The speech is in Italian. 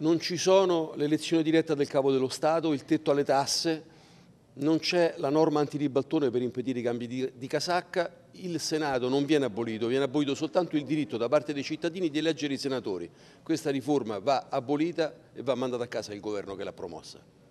non ci sono l'elezione diretta del capo dello Stato, il tetto alle tasse, non c'è la norma antiribaltone per impedire i cambi di, di, casacca, il Senato non viene abolito, viene abolito soltanto il diritto da parte dei cittadini di eleggere i senatori. Questa riforma va abolita e va mandata a casa il governo che l'ha promossa.